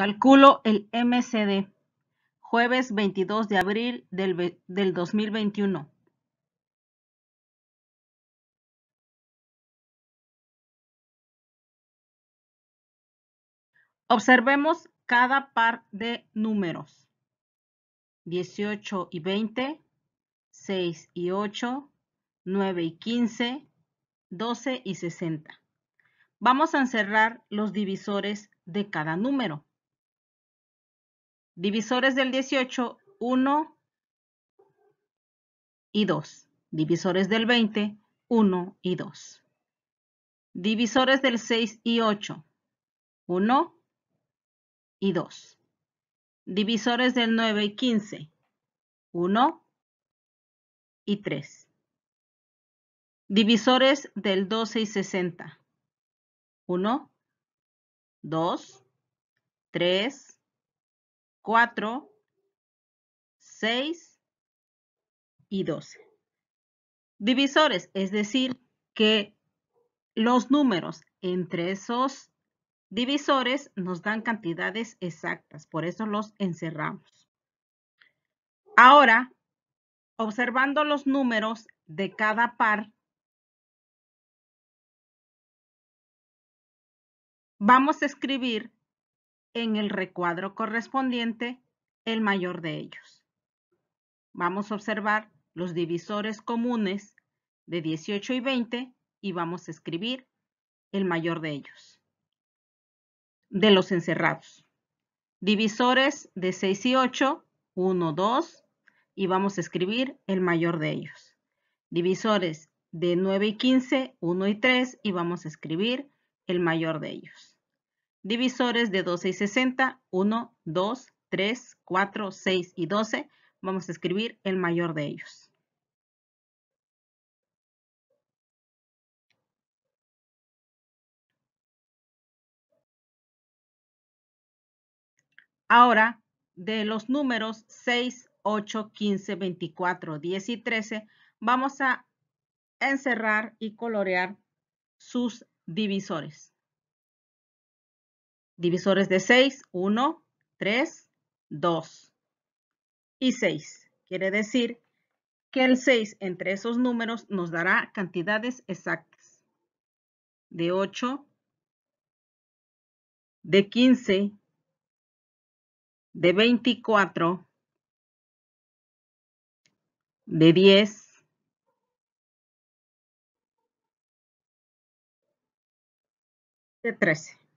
Calculo el MCD. Jueves 22 de abril del, 2021. Observemos cada par de números. 18 y 20, 6 y 8, 9 y 15, 12 y 60. Vamos a encerrar los divisores de cada número. Divisores del 18, 1 y 2. Divisores del 20, 1 y 2. Divisores del 6 y 8, 1 y 2. Divisores del 9 y 15, 1 y 3. Divisores del 12 y 60, 1, 2, 3, 4, 6 y 12. Divisores, es decir, que los números entre esos divisores nos dan cantidades exactas, por eso los encerramos. Ahora, observando los números de cada par, vamos a escribir en el recuadro correspondiente el mayor de ellos. Vamos a observar los divisores comunes de 18 y 20 y vamos a escribir el mayor de ellos. De los encerrados. Divisores de 6 y 8, 1, 2 y vamos a escribir el mayor de ellos. Divisores de 9 y 15, 1 y 3 y vamos a escribir el mayor de ellos. Divisores de 12 y 60, 1, 2, 3, 4, 6 y 12. Vamos a escribir el mayor de ellos. Ahora, de los números 6, 8, 15, 24, 10 y 13, vamos a encerrar y colorear sus divisores. Divisores de 6, 1, 3, 2 y 6. Quiere decir que el 6 entre esos números nos dará cantidades exactas de 8, de 15, de 24, de 10, de 13.